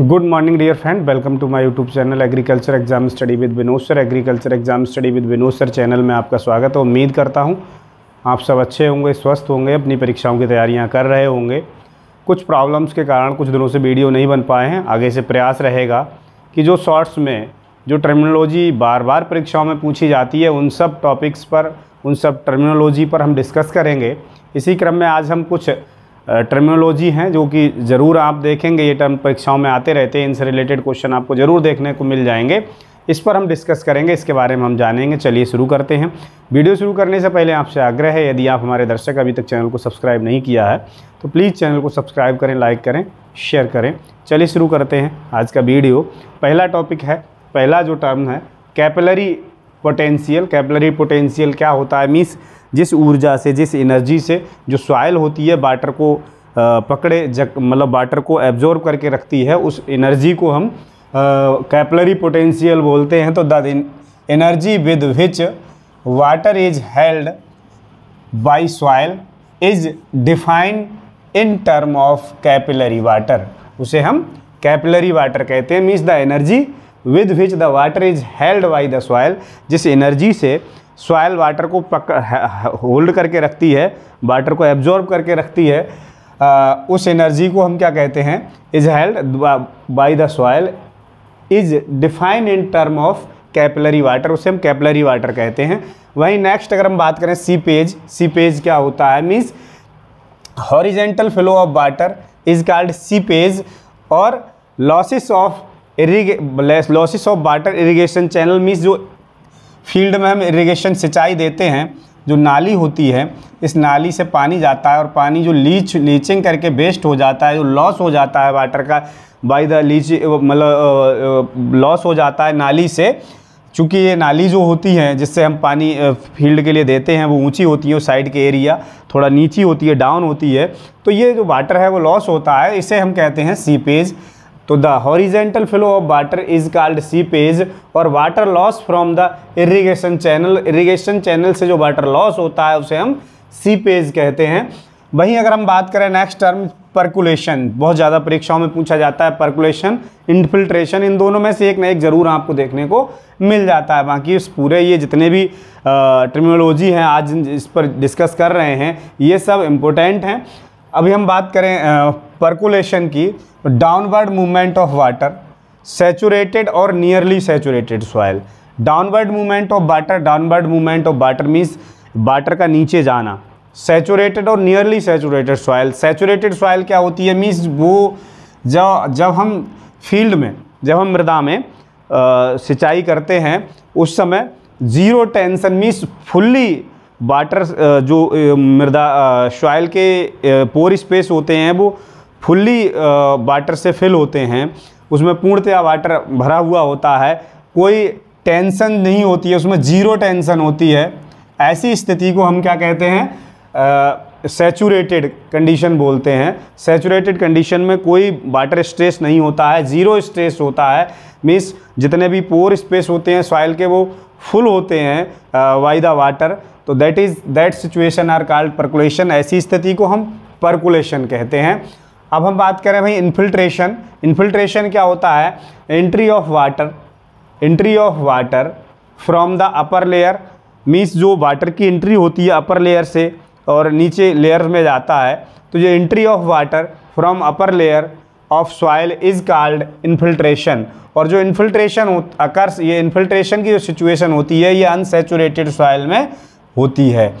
good morning dear friend welcome to my YouTube channel agriculture exam study with Vinod sir agriculture exam study with Vinod sir channel में आपका स्वागत है उम्मीद करता हूं आप सब अच्छे होंगे स्वस्थ होंगे अपनी परीक्षाओं की तैयारियां कर रहे होंगे कुछ प्रॉब्लम्स के कारण कुछ दिनों से वीडियो नहीं बन पाए हैं आगे से प्रयास रहेगा कि जो शॉर्ट्स में जो टर्मिनोलॉजी बार बार परीक्षाओं में पूछी जाती है उन सब टॉपिक्स पर उन सब टर्मिनोलॉजी पर हम डिस्कस करेंगे इसी क्रम में आज हम कुछ टर्मिनोलॉजी हैं जो कि ज़रूर आप देखेंगे ये टर्म परीक्षाओं में आते रहते हैं इनसे रिलेटेड क्वेश्चन आपको ज़रूर देखने को मिल जाएंगे इस पर हम डिस्कस करेंगे इसके बारे में हम जानेंगे चलिए शुरू करते हैं वीडियो शुरू करने से पहले आपसे आग्रह है यदि आप हमारे दर्शक अभी तक चैनल को सब्सक्राइब नहीं किया है तो प्लीज़ चैनल को सब्सक्राइब करें लाइक करें शेयर करें चलिए शुरू करते हैं आज का वीडियो पहला टॉपिक है पहला जो टर्म है कैपलरी पोटेंशियल कैपलरी पोटेंशियल क्या होता है मीन्स जिस ऊर्जा से जिस एनर्जी से जो सॉयल होती है वाटर को पकड़े जक मतलब वाटर को एब्जॉर्ब करके रखती है उस एनर्जी को हम कैपलरी पोटेंशियल बोलते हैं तो the energy with which water is held by soil is defined in term of capillary water उसे हम कैपलरी वाटर कहते हैं means the energy with which the water is held by the soil जिस energy से soil water को पक hold करके रखती है वाटर को एब्जॉर्ब करके रखती है आ, उस एनर्जी को हम क्या कहते हैं is held by the soil is defined in term of capillary water उसे हम कैपलरी वाटर कहते हैं वहीं नेक्स्ट अगर हम बात करें सी पेज सी पेज क्या होता है means horizontal flow of water is called seepage और लॉसिस ऑफ इरीगे losses of water irrigation channel means जो फील्ड में हम इरीगेशन सिंचाई देते हैं जो नाली होती है इस नाली से पानी जाता है और पानी जो लीच लीचिंग करके वेस्ट हो जाता है जो लॉस हो जाता है वाटर का बाई द लीच मतलब लॉस हो जाता है नाली से चूँकि ये नाली जो होती है जिससे हम पानी फील्ड के लिए देते हैं वो ऊंची होती है साइड के एरिया थोड़ा नीची होती है डाउन होती है तो ये जो वाटर है वो लॉस होता है इसे हम कहते हैं सीपेज तो the horizontal flow of water is called seepage और water loss from the irrigation channel irrigation channel से जो वाटर लॉस होता है उसे हम सीपेज कहते हैं वहीं अगर हम बात करें नेक्स्ट टर्म परकुलेशन बहुत ज़्यादा परीक्षाओं में पूछा जाता है परकुलेशन इन्फिल्ट्रेशन इन दोनों में से एक ना एक ज़रूर आपको देखने को मिल जाता है बाकी इस पूरे ये जितने भी टर्मिनोलॉजी हैं आज इस पर डिस्कस कर रहे हैं ये सब इम्पोर्टेंट हैं अभी हम बात करें परकुलेशन की downward movement of water saturated और nearly saturated soil downward movement of water downward movement of water means water का नीचे जाना सेचूरेटेड और nearly saturated soil saturated soil क्या होती है मीन्स वो जब जब हम फील्ड में जब हम मृदा में सिंचाई करते हैं उस समय zero tension means fully water जो मृदा शॉयल के पोर स्पेस होते हैं वो फुल्ली वाटर से फिल होते हैं उसमें पूर्णतया वाटर भरा हुआ होता है कोई टेंशन नहीं होती है उसमें जीरो टेंशन होती है ऐसी स्थिति को हम क्या कहते हैं सेचूरेटेड कंडीशन बोलते हैं सेचूरेटेड कंडीशन में कोई वाटर स्ट्रेस नहीं होता है ज़ीरो स्ट्रेस होता है मीन्स जितने भी पोर स्पेस होते हैं सॉइल के वो फुल होते हैं वाई द वाटर तो that is that situation are called percolation ऐसी स्थिति को हम परकुलेशन कहते हैं अब हम बात करें भाई इन्फिल्ट्रेशन इन्फिल्ट्रेशन क्या होता है entry of water entry of water from the upper layer means जो वाटर की एंट्री होती है अपर लेयर से और नीचे लेयर में जाता है तो ये entry of water from upper layer of soil is called infiltration और जो इन्फिल्ट्रेशन अकर्स ये इन्फिल्ट्रेशन की जो सिचुएशन होती है ये अनसेचुरेटेड सॉइल में होती है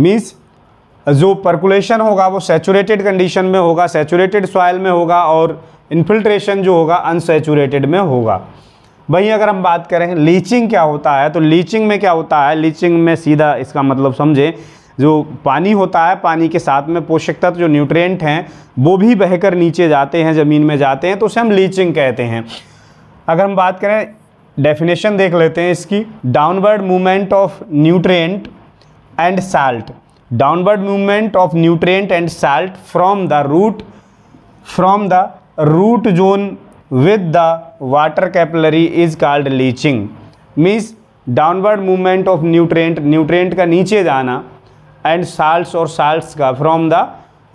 मीन्स जो परकुलेशन होगा वो सेचुरेटेड कंडीशन में होगा सेचुरेटेड सॉइल में होगा और इन्फिल्ट्रेशन जो होगा अनसेचुरेटेड में होगा वहीं अगर हम बात करें लीचिंग क्या होता है तो लीचिंग में क्या होता है लीचिंग में सीधा इसका मतलब समझें जो पानी होता है पानी के साथ में पोषक तत्व जो न्यूट्रिएंट हैं वो भी बहकर नीचे जाते हैं ज़मीन में जाते हैं तो उसे हम लीचिंग कहते हैं अगर हम बात करें डेफिनेशन देख लेते हैं इसकी downward movement of nutrient and salt downward movement of nutrient and salt from the root from the root zone with the water capillary is called leaching means downward movement of nutrient nutrient का नीचे जाना and salt और salt का from the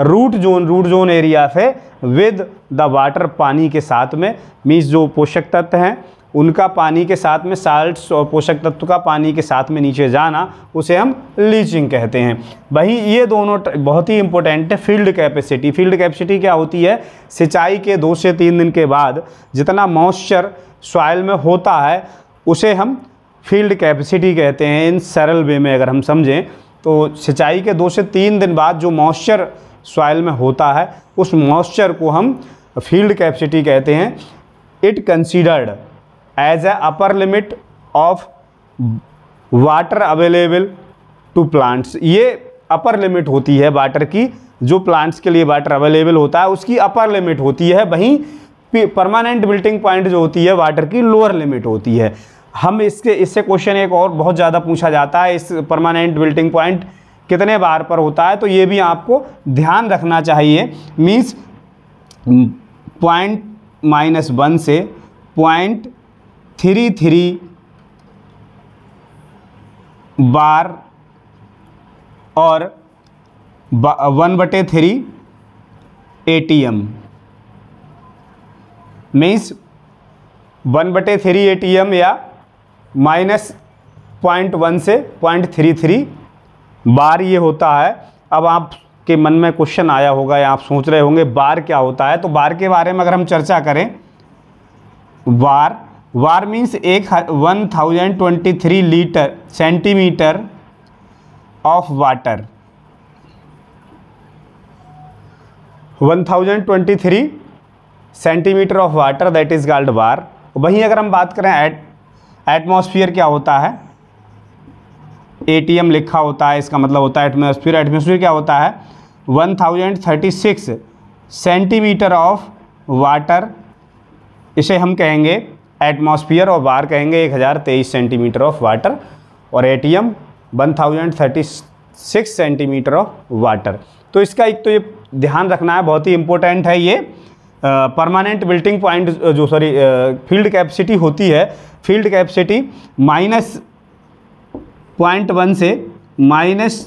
root zone root zone area से with the water पानी के साथ में मीन्स जो पोषक तत्व हैं उनका पानी के साथ में साल्ट्स और पोषक तत्व का पानी के साथ में नीचे जाना उसे हम लीचिंग कहते हैं वहीं ये दोनों बहुत ही इंपॉर्टेंट है फील्ड कैपेसिटी फील्ड कैपेसिटी क्या होती है सिंचाई के दो से तीन दिन के बाद जितना मॉइस्चर सॉइल में होता है उसे हम फील्ड कैपेसिटी कहते हैं इन सरल वे में अगर हम समझें तो सिंचाई के दो से तीन दिन बाद जो मॉइस्चर सॉइल में होता है उस मॉइस्चर को हम फील्ड कैपेसिटी कहते हैं it considered as a upper limit of water available to plants ये अपर लिमिट होती है वाटर की जो प्लांट्स के लिए वाटर अवेलेबल होता है उसकी अपर लिमिट होती है वहीं परमानेंट बिल्टिंग पॉइंट जो होती है वाटर की लोअर लिमिट होती है हम इसके इससे क्वेश्चन एक और बहुत ज़्यादा पूछा जाता है इस परमानेंट बिल्टिंग पॉइंट कितने बार पर होता है तो ये भी आपको ध्यान रखना चाहिए मीन्स पॉइंट माइनस वन से पॉइंट थ्री थ्री बार और वन बटे three A T M means one बटे थ्री ए टी एम या माइनस पॉइंट वन से पॉइंट थ्री थ्री बार ये होता है अब आपके मन में क्वेश्चन आया होगा या आप सोच रहे होंगे बार क्या होता है तो बार के बारे में अगर हम चर्चा करें वार वार मीन्स एक one thousand twenty three litre centimetre of water one thousand twenty three centimetre of water that is called bar वहीं अगर हम बात करें एट एटमॉस्फेयर क्या होता है एटीएम लिखा होता है इसका मतलब होता है एटमोसफियर एटमोसफियर क्या होता है 1036 सेंटीमीटर ऑफ वाटर इसे हम कहेंगे एटमॉस्फियर और बार कहेंगे 1023 सेंटीमीटर ऑफ वाटर और एटीएम 1036 सेंटीमीटर ऑफ वाटर तो इसका एक तो ये ध्यान रखना है बहुत ही इंपॉर्टेंट है ये परमानेंट बिल्टिंग पॉइंट जो सॉरी फील्ड कैपेसिटी होती है field capacity minus point one से माइनस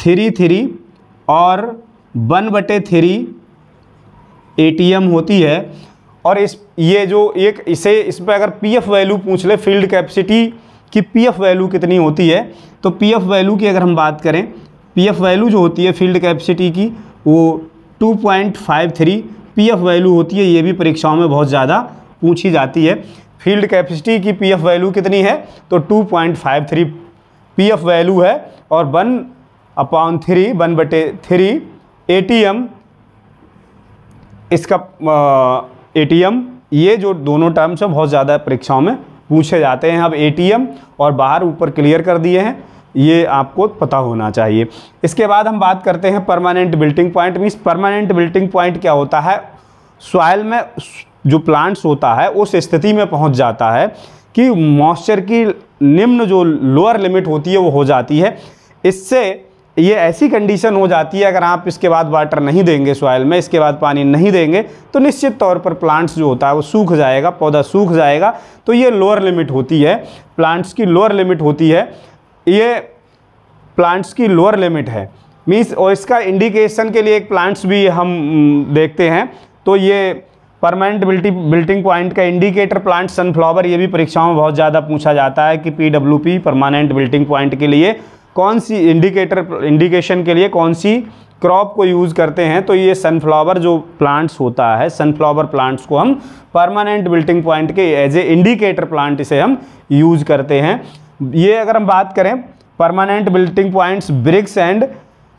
थ्री थ्री और वन बटे थ्री ए होती है और इस ये जो एक इसे इस पर अगर पीएफ वैल्यू पूछ ले फील्ड कैपेसिटी की पीएफ वैल्यू कितनी होती है तो पीएफ वैल्यू की अगर हम बात करें पीएफ वैल्यू जो होती है फील्ड कैपेसिटी की वो 2.53 पीएफ वैल्यू होती है ये भी परीक्षाओं में बहुत ज़्यादा पूछी जाती है फील्ड कैपेसिटी की पीएफ वैल्यू कितनी है तो 2.53 पीएफ वैल्यू है और वन अपॉन थ्री वन बटे थ्री ए इसका ए ये जो दोनों टर्म्स हैं बहुत ज़्यादा परीक्षाओं में पूछे जाते हैं अब ए और बाहर ऊपर क्लियर कर दिए हैं ये आपको पता होना चाहिए इसके बाद हम बात करते हैं permanent wilting point means permanent wilting point क्या होता है सॉयल में जो प्लांट्स होता है उस स्थिति में पहुंच जाता है कि मॉइस्चर की निम्न जो लोअर लिमिट होती है वो हो जाती है इससे ये ऐसी कंडीशन हो जाती है अगर आप इसके बाद वाटर नहीं देंगे सॉयल में इसके बाद पानी नहीं देंगे तो निश्चित तौर पर प्लांट्स जो होता है वो सूख जाएगा पौधा सूख जाएगा तो ये लोअर लिमिट होती है प्लांट्स की लोअर लिमिट होती है ये प्लांट्स की लोअर लिमिट है मीन्स और इसका इंडिकेशन के लिए एक प्लांट्स भी हम mm, देखते हैं तो ये परमानेंट बिल्टी बिल्टिंग पॉइंट का इंडिकेटर प्लांट सनफ्लावर ये भी परीक्षाओं में बहुत ज़्यादा पूछा जाता है कि पी परमानेंट बिल्टिंग पॉइंट के लिए कौन सी इंडिकेटर इंडिकेशन के लिए कौन सी क्रॉप को यूज़ करते हैं तो ये सनफ्लावर जो प्लांट्स होता है सनफ्लावर प्लांट्स को हम परमानेंट बिल्टिंग पॉइंट के एज ए इंडिकेटर प्लांट इसे हम यूज़ करते हैं ये अगर हम बात करें permanent wilting points Briggs and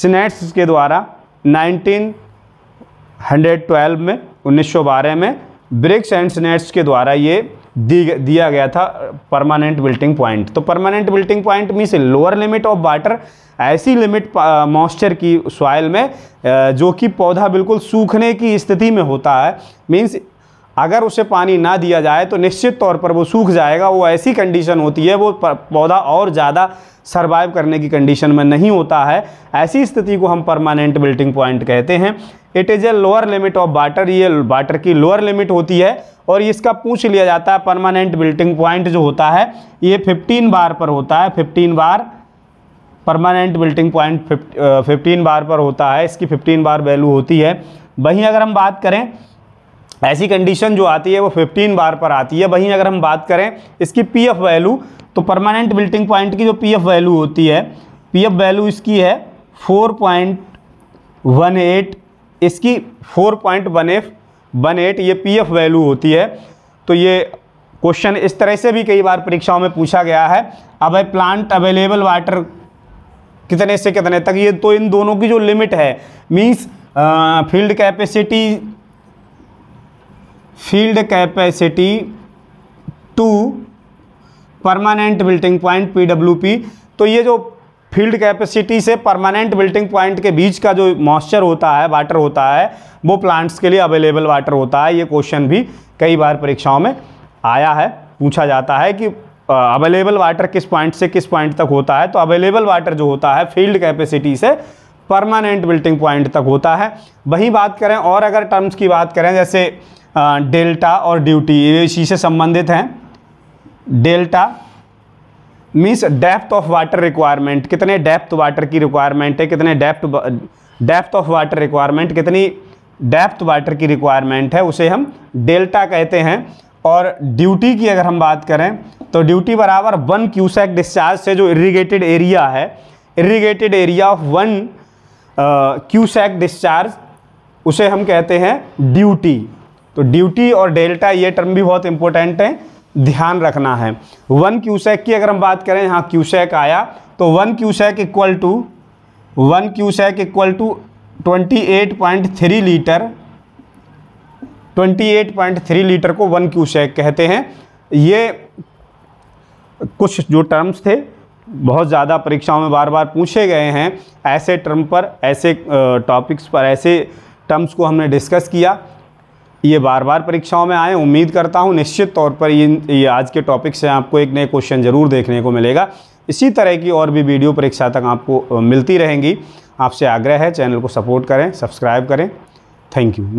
Shantz के द्वारा 1912 में 1912 में ब्रिक्स एंड सिनेट्स के द्वारा ये दी दिया गया था परमानेंट बिल्टिंग पॉइंट तो permanent wilting point means lower limit of water ऐसी लिमिट मॉइस्चर की सॉइल में जो कि पौधा बिल्कुल सूखने की स्थिति में होता है मीन्स अगर उसे पानी ना दिया जाए तो निश्चित तौर पर वो सूख जाएगा वो ऐसी कंडीशन होती है वो पौधा और ज़्यादा सर्वाइव करने की कंडीशन में नहीं होता है ऐसी स्थिति को हम परमानेंट बिल्टिंग पॉइंट कहते हैं it is a lower limit of water ये वाटर की लोअर लिमिट होती है और इसका पूछ लिया जाता है परमानेंट बिल्टिंग पॉइंट जो होता है ये फिफ्टीन बार पर होता है fifteen bar permanent wilting point fifteen bar पर होता है इसकी फिफ्टीन बार वैल्यू होती है वहीं अगर हम बात करें ऐसी कंडीशन जो आती है वो 15 बार पर आती है वहीं अगर हम बात करें इसकी पीएफ वैल्यू तो परमानेंट बिल्टिंग पॉइंट की जो पीएफ वैल्यू होती है पीएफ वैल्यू इसकी है 4.18 इसकी 4.18 ये पीएफ वैल्यू होती है तो ये क्वेश्चन इस तरह से भी कई बार परीक्षाओं में पूछा गया है अब है प्लांट अवेलेबल वाटर कितने से कितने तक ये तो इन दोनों की जो लिमिट है means field capacity field capacity to permanent wilting point P तो ये जो फील्ड कैपेसिटी से परमानेंट बिल्टिंग पॉइंट के बीच का जो मॉइस्चर होता है वाटर होता है वो प्लांट्स के लिए अवेलेबल वाटर होता है ये क्वेश्चन भी कई बार परीक्षाओं में आया है पूछा जाता है कि अवेलेबल वाटर किस पॉइंट से किस पॉइंट तक होता है तो अवेलेबल वाटर जो होता है फील्ड कैपेसिटी से परमानेंट बिल्टिंग पॉइंट तक होता है वहीं बात करें और अगर टर्म्स की बात करें जैसे डेल्टा और ड्यूटी ये इसी से संबंधित हैं delta means depth of water requirement कितने डेप्थ वाटर की रिक्वायरमेंट है कितने depth depth of water requirement कितनी डेप्थ वाटर की रिक्वायरमेंट है उसे हम डेल्टा कहते हैं और ड्यूटी की अगर हम बात करें तो ड्यूटी बराबर वन क्यूसेक डिस्चार्ज से जो इरीगेटेड एरिया है irrigated area of one cusec discharge उसे हम कहते हैं ड्यूटी तो ड्यूटी और डेल्टा ये टर्म भी बहुत इंपॉर्टेंट है ध्यान रखना है वन क्यूसेक की अगर हम बात करें यहाँ क्यूसेक आया तो one cusec equal to one cusec equal to twenty eight point three litre twenty eight point three litre को वन क्यूसेक कहते हैं ये कुछ जो टर्म्स थे बहुत ज़्यादा परीक्षाओं में बार बार पूछे गए हैं ऐसे टर्म पर ऐसे टॉपिक्स पर ऐसे टर्म्स को हमने डिस्कस किया ये बार बार परीक्षाओं में आए उम्मीद करता हूँ निश्चित तौर पर इन ये आज के टॉपिक से आपको एक नए क्वेश्चन ज़रूर देखने को मिलेगा इसी तरह की और भी वीडियो परीक्षा तक आपको मिलती रहेंगी आपसे आग्रह है चैनल को सपोर्ट करें सब्सक्राइब करें थैंक यू